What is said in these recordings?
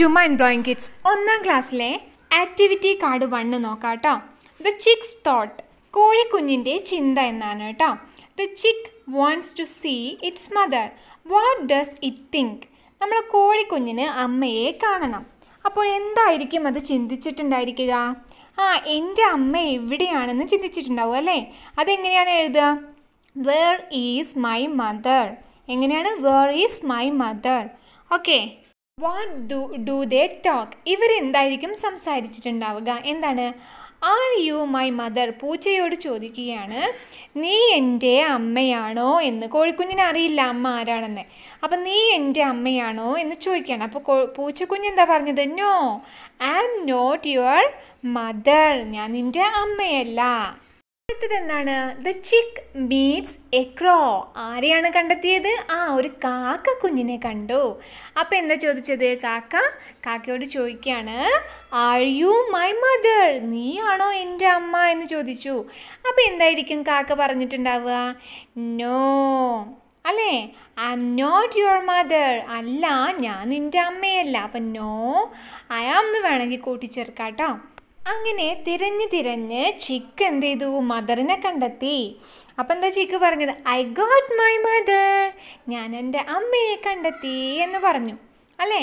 to mind blowing kids ഒന്നാം ക്ലാസ്സിലെ activity card one നോക്കാം കേട്ടോ ദ ചിക്സ് തോട്ട് കോഴിക്കുഞ്ഞിൻ്റെ ചിന്ത എന്നാണ് കേട്ടോ the chick wants to see its mother what does it think നമ്മൾ കോഴിക്കുഞ്ഞിന് അമ്മയെ കാണണം അപ്പോൾ എന്തായിരിക്കും അത് ചിന്തിച്ചിട്ടുണ്ടായിരിക്കുക ആ എൻ്റെ അമ്മ എവിടെയാണെന്ന് ചിന്തിച്ചിട്ടുണ്ടാവും അല്ലേ അതെങ്ങനെയാണ് എഴുതുക വേർ ഈസ് മൈ മദർ എങ്ങനെയാണ് where is my mother okay what do do they talk ഇവരെന്തായിരിക്കും സംസാരിച്ചിട്ടുണ്ടാവുക എന്താണ് ആർ യു മൈ മദർ പൂച്ചയോട് ചോദിക്കുകയാണ് നീ എൻ്റെ അമ്മയാണോ എന്ന് കോഴിക്കുഞ്ഞിന് അറിയില്ല അമ്മ ആരാണെന്ന് അപ്പം നീ എൻ്റെ അമ്മയാണോ എന്ന് ചോദിക്കുകയാണ് അപ്പോൾ പൂച്ചക്കുഞ്ഞ് എന്താ പറഞ്ഞത് no I am not your mother ഞാൻ നിൻ്റെ അമ്മയല്ല എന്താണ് ദ ചിക്ക് മീറ്റ്സ് ക്രോ ആരെയാണ് കണ്ടെത്തിയത് ആ ഒരു കാക്ക കുഞ്ഞിനെ കണ്ടു അപ്പോൾ എന്താ ചോദിച്ചത് കാക്ക കാക്കയോട് ചോദിക്കുകയാണ് ആർ യു മൈ മദർ നീയാണോ എൻ്റെ അമ്മ എന്ന് ചോദിച്ചു അപ്പോൾ എന്തായിരിക്കും കാക്ക പറഞ്ഞിട്ടുണ്ടാവുക നോ അല്ലേ I am not your mother അല്ല ഞാൻ നിൻ്റെ അമ്മയല്ല അപ്പം നോ ഐ ആം എന്ന് വേണമെങ്കിൽ കൂട്ടിച്ചേർക്കാം കേട്ടോ അങ്ങനെ തിരഞ്ഞ് തിരഞ്ഞ് ചിക്ക് എന്ത് ചെയ്തു മദറിനെ കണ്ടെത്തി അപ്പം എന്താ ചിക്ക് പറഞ്ഞത് ഐ ഗോട്ട് മൈ മദർ ഞാൻ എൻ്റെ അമ്മയെ കണ്ടെത്തി എന്ന് പറഞ്ഞു അല്ലേ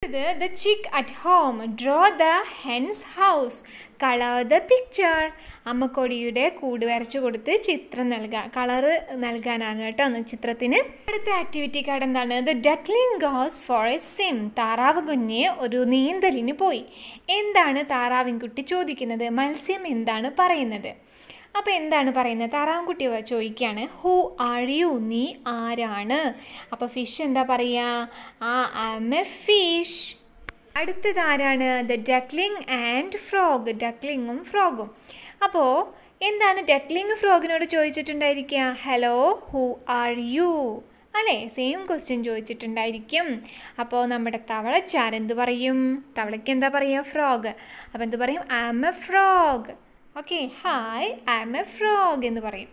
അടുത്തത് the chick at home draw the hen's house colour the picture അമ്മക്കൊടിയുടെ കൂട് വരച്ചു കൊടുത്ത് ചിത്രം നൽകുക കളറ് നൽകാനാണ് കേട്ടോ ചിത്രത്തിന് അടുത്ത ആക്ടിവിറ്റി കാർഡ് എന്താണ് the duckling goes for a swim താറാവ് കുഞ്ഞെ ഒരു നീന്തലിന് പോയി എന്താണ് താറാവിൻകുട്ടി ചോദിക്കുന്നത് മത്സ്യം എന്താണ് പറയുന്നത് അപ്പോൾ എന്താണ് പറയുന്നത് താറാവുംകുട്ടി ചോദിക്കുകയാണ് ഹു ആർ യു നീ ആരാണ് അപ്പോൾ ഫിഷ് എന്താ പറയുക ആ ആം എ ഫിഷ് അടുത്തത് ആരാണ് ദ ഡക്ലിംഗ് ആൻഡ് ഫ്രോഗ് ഡക്ലിങ്ങും ഫ്രോഗും അപ്പോൾ എന്താണ് ഡക്ലിംഗ് ഫ്രോഗിനോട് ചോദിച്ചിട്ടുണ്ടായിരിക്കുക ഹലോ ഹു ആർ യു അല്ലേ സെയിം ക്വസ്റ്റ്യൻ ചോദിച്ചിട്ടുണ്ടായിരിക്കും അപ്പോൾ നമ്മുടെ തവളച്ചാർ എന്ത് പറയും തവളയ്ക്ക് എന്താ പറയുക ഫ്രോഗ് അപ്പോൾ എന്ത് പറയും am a frog okay hi I'm a frog എന്ന് പറയും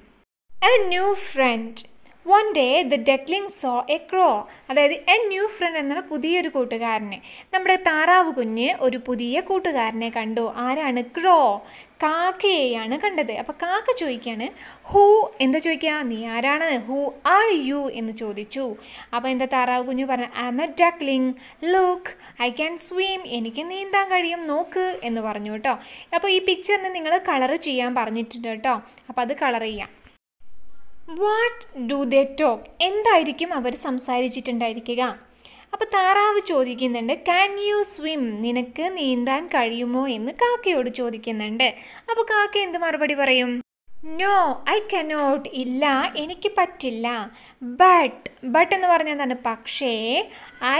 a new friend one day the duckling saw a crow അതായത് എ ന്യൂ ഫ്രണ്ട് എന്ന പുതിയൊരു കൂട്ടുകാരനെ നമ്മുടെ താറാവ് കുഞ്ഞ് ഒരു പുതിയ കൂട്ടുകാരനെ കണ്ടു ആരാണ് ക്രോ കാക്കയെയാണ് കണ്ടത് അപ്പോൾ കാക്ക ചോദിക്കുകയാണ് ഹൂ എന്താ ചോദിക്കുക നീ ആരാണ് ഹൂ ആർ യു എന്ന് ചോദിച്ചു അപ്പോൾ എന്താ താറാവ് കുഞ്ഞ് പറഞ്ഞു am a duckling look I can swim എനിക്ക് നീന്താൻ കഴിയും നോക്ക് എന്ന് പറഞ്ഞു കേട്ടോ അപ്പോൾ ഈ പിക്ചറിന് നിങ്ങൾ കളർ ചെയ്യാൻ പറഞ്ഞിട്ടുണ്ട് കേട്ടോ അപ്പോൾ അത് കളർ ചെയ്യാം വാട്ട് ഡു ദേ ടോക്ക് എന്തായിരിക്കും അവർ സംസാരിച്ചിട്ടുണ്ടായിരിക്കുക അപ്പോൾ താറാവ് ചോദിക്കുന്നുണ്ട് ക്യാൻ യു സ്വിം നിനക്ക് നീന്താൻ കഴിയുമോ എന്ന് കാക്കയോട് ചോദിക്കുന്നുണ്ട് അപ്പോൾ കാക്ക എന്ത് മറുപടി പറയും നോ ഐ കനോട്ട് ഇല്ല എനിക്ക് പറ്റില്ല ബട്ട് ബട്ട് എന്ന് പറഞ്ഞാൽ തന്നെ പക്ഷേ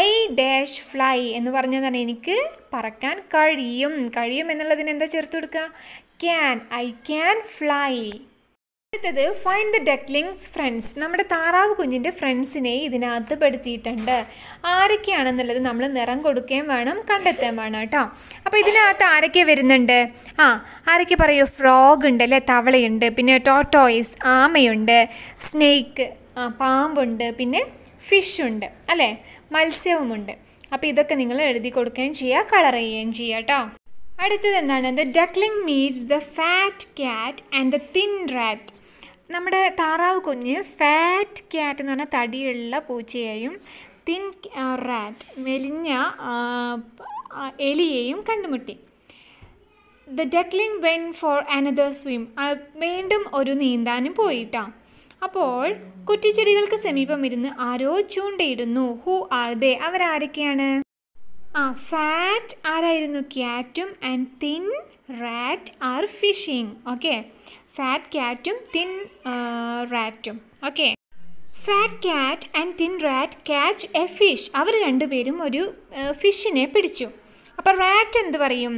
ഐ ഡാഷ് ഫ്ലൈ എന്ന് പറഞ്ഞാൽ തന്നെ എനിക്ക് പറക്കാൻ കഴിയും കഴിയും എന്നുള്ളതിന് എന്താ ചേർത്ത് കൊടുക്കുക ക്യാൻ ഐ ക്യാൻ ഫ്ലൈ അടുത്തത് ഫൈൻഡ് ദ ഡക്ലിങ്സ് ഫ്രണ്ട്സ് നമ്മുടെ താറാവ് കുഞ്ഞിൻ്റെ ഫ്രണ്ട്സിനെ ഇതിനകത്ത് പെടുത്തിയിട്ടുണ്ട് ആരൊക്കെയാണെന്നുള്ളത് നമ്മൾ നിറം കൊടുക്കുകയും വേണം കണ്ടെത്തുകയും വേണം കേട്ടോ അപ്പോൾ ഇതിനകത്ത് ആരൊക്കെ വരുന്നുണ്ട് ആ ആരൊക്കെ പറയൂ ഫ്രോഗ് ഉണ്ട് അല്ലേ തവളയുണ്ട് പിന്നെ ടോട്ടോയിസ് ആമയുണ്ട് സ്നേക്ക് ആ പാമ്പുണ്ട് പിന്നെ ഫിഷ് ഉണ്ട് അല്ലേ മത്സ്യവുമുണ്ട് അപ്പോൾ ഇതൊക്കെ നിങ്ങൾ എഴുതി കൊടുക്കുകയും ചെയ്യുക കളർ ചെയ്യുകയും ചെയ്യുക കേട്ടോ അടുത്തത് എന്താണ് the duckling meets the fat cat and the thin rat നമ്മുടെ താറാവ് കുഞ്ഞ് ഫാറ്റ് ക്യാറ്റ് എന്ന് പറഞ്ഞാൽ തടിയുള്ള പൂച്ചയെയും തിൻ റാറ്റ് മെലിഞ്ഞ എലിയെയും കണ്ടുമുട്ടി the duckling went for another swim വീണ്ടും ഒരു നീന്താനും പോയിട്ടാ അപ്പോൾ കുറ്റിച്ചെടികൾക്ക് സമീപം ഇരുന്ന് ആരോ ചൂണ്ടയിടുന്നു ഹൂ ആർ ദേ അവരാരൊക്കെയാണ് ആ ഫാറ്റ് ആരായിരുന്നു ക്യാറ്റും and thin rat are fishing okay fat ക്യാറ്റും തിൻ റാറ്റും okay fat cat and thin rat catch a fish അവർ രണ്ടുപേരും ഒരു ഫിഷിനെ പിടിച്ചു അപ്പോൾ റാറ്റ് എന്ത് പറയും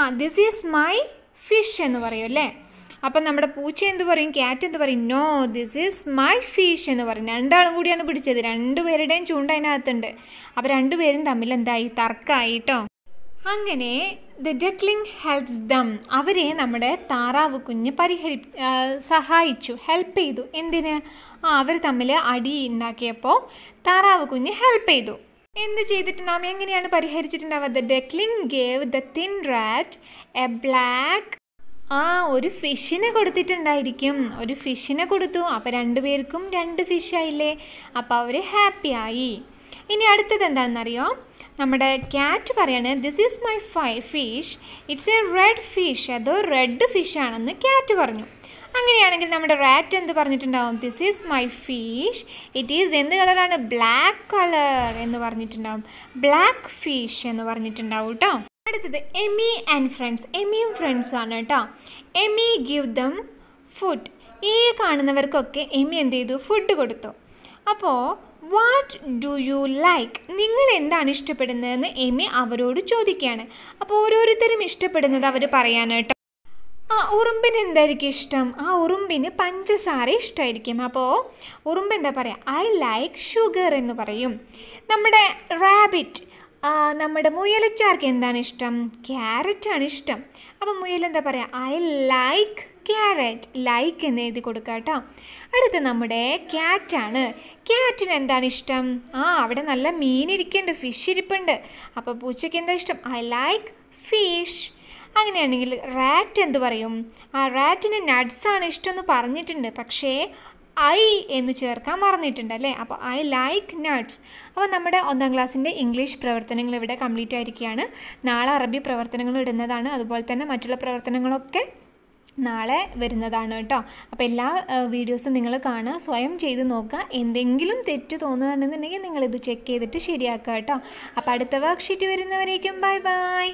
ആ ദിസ് ഈസ് മൈ ഫിഷ് എന്ന് പറയും അല്ലേ അപ്പം നമ്മുടെ പൂച്ച എന്ത് പറയും ക്യാറ്റ് എന്ത് പറയും no this is my fish എന്ന് പറയും രണ്ടാളും കൂടിയാണ് പിടിച്ചത് രണ്ടുപേരുടെയും ചൂണ്ട അതിനകത്തുണ്ട് അപ്പോൾ രണ്ടുപേരും തമ്മിൽ എന്തായി തർക്കമായി കേട്ടോ അങ്ങനെ ദ ഡക്ലിംഗ് ഹെൽപ്സ് ദം അവരെ നമ്മുടെ താറാവ് കുഞ്ഞ് പരിഹരി സഹായിച്ചു ഹെൽപ്പ് ചെയ്തു എന്തിന് ആ അവർ തമ്മിൽ അടി ഉണ്ടാക്കിയപ്പോൾ താറാവ് കുഞ്ഞ് ഹെൽപ്പ് ചെയ്തു എന്ത് ചെയ്തിട്ടുണ്ടാവും എങ്ങനെയാണ് പരിഹരിച്ചിട്ടുണ്ടാവുക the duckling gave the thin rat a black ആ ഒരു ഫിഷിനെ കൊടുത്തിട്ടുണ്ടായിരിക്കും ഒരു ഫിഷിനെ കൊടുത്തു അപ്പോൾ രണ്ടുപേർക്കും രണ്ട് ഫിഷായില്ലേ അപ്പോൾ അവർ ഹാപ്പിയായി ഇനി അടുത്തത് എന്താണെന്നറിയോ നമ്മുടെ ക്യാറ്റ് പറയാണ് ദിസ് ഈസ് മൈ ഫൈ fish it's a red fish അത് റെഡ് ഫിഷ് ആണെന്ന് ക്യാറ്റ് പറഞ്ഞു അങ്ങനെയാണെങ്കിൽ നമ്മുടെ റാറ്റ് എന്ത് പറഞ്ഞിട്ടുണ്ടാവും this is my fish it is എന്ത് കളറാണ് ബ്ലാക്ക് കളർ എന്ന് പറഞ്ഞിട്ടുണ്ടാവും ബ്ലാക്ക് ഫിഷ് എന്ന് പറഞ്ഞിട്ടുണ്ടാവും കേട്ടോ അടുത്തത് എമി ആൻഡ് ഫ്രണ്ട്സ് എമിയും ഫ്രണ്ട്സുമാണ് കേട്ടോ എമി ഗിവ് ദം ഫുഡ് ഈ കാണുന്നവർക്കൊക്കെ എമി എന്ത് ചെയ്തു ഫുഡ് കൊടുത്തു അപ്പോൾ വാട്ട് ഡു യു ലൈക്ക് നിങ്ങൾ എന്താണ് ഇഷ്ടപ്പെടുന്നതെന്ന് എമി അവരോട് ചോദിക്കുകയാണ് അപ്പോൾ ഓരോരുത്തരും ഇഷ്ടപ്പെടുന്നത് അവർ പറയാനായിട്ട് ആ ഉറുമ്പിന് എന്തായിരിക്കും ഇഷ്ടം ആ ഉറുമ്പിന് പഞ്ചസാര ഇഷ്ടമായിരിക്കും അപ്പോൾ ഉറുമ്പ് എന്താ പറയുക ഐ ലൈക്ക് ഷുഗർ എന്ന് പറയും നമ്മുടെ റാബിറ്റ് നമ്മുടെ മുയലച്ചാർക്ക് എന്താണ് ഇഷ്ടം ക്യാരറ്റാണ് ഇഷ്ടം അപ്പം മുയൽ എന്താ പറയുക ഐ ലൈക്ക് ക്യാരറ്റ് ലൈക്ക് എന്ന് എഴുതി കൊടുക്കുക കേട്ടോ അടുത്ത നമ്മുടെ ക്യാറ്റാണ് ക്യാറ്റിന് എന്താണ് ഇഷ്ടം ആ അവിടെ നല്ല മീൻ ഫിഷ് ഇരിപ്പുണ്ട് അപ്പോൾ പൂച്ചയ്ക്ക് എന്താ ഇഷ്ടം ഐ ലൈക്ക് ഫിഷ് അങ്ങനെയാണെങ്കിൽ റാറ്റ് എന്ത് പറയും ആ റാറ്റിന് ഇഷ്ടം എന്ന് പറഞ്ഞിട്ടുണ്ട് പക്ഷേ ഐ എന്ന് ചേർക്കാൻ മറന്നിട്ടുണ്ട് അല്ലേ അപ്പോൾ ഐ ലൈക്ക് നട്ട്സ് അപ്പോൾ നമ്മുടെ ഒന്നാം ക്ലാസ്സിൻ്റെ ഇംഗ്ലീഷ് പ്രവർത്തനങ്ങൾ ഇവിടെ കംപ്ലീറ്റ് ആയിരിക്കുകയാണ് നാളെ അറബി പ്രവർത്തനങ്ങൾ ഇടുന്നതാണ് അതുപോലെ തന്നെ മറ്റുള്ള പ്രവർത്തനങ്ങളൊക്കെ നാളെ വരുന്നതാണ് കേട്ടോ അപ്പോൾ എല്ലാ വീഡിയോസും നിങ്ങൾ കാണുക സ്വയം ചെയ്ത് നോക്കുക എന്തെങ്കിലും തെറ്റ് തോന്നുകയാണെന്നുണ്ടെങ്കിൽ നിങ്ങളിത് ചെക്ക് ചെയ്തിട്ട് ശരിയാക്കുക കേട്ടോ അപ്പോൾ അടുത്ത വർക്ക് ഷീറ്റ് വരുന്നവരേക്കും ബൈ ബൈ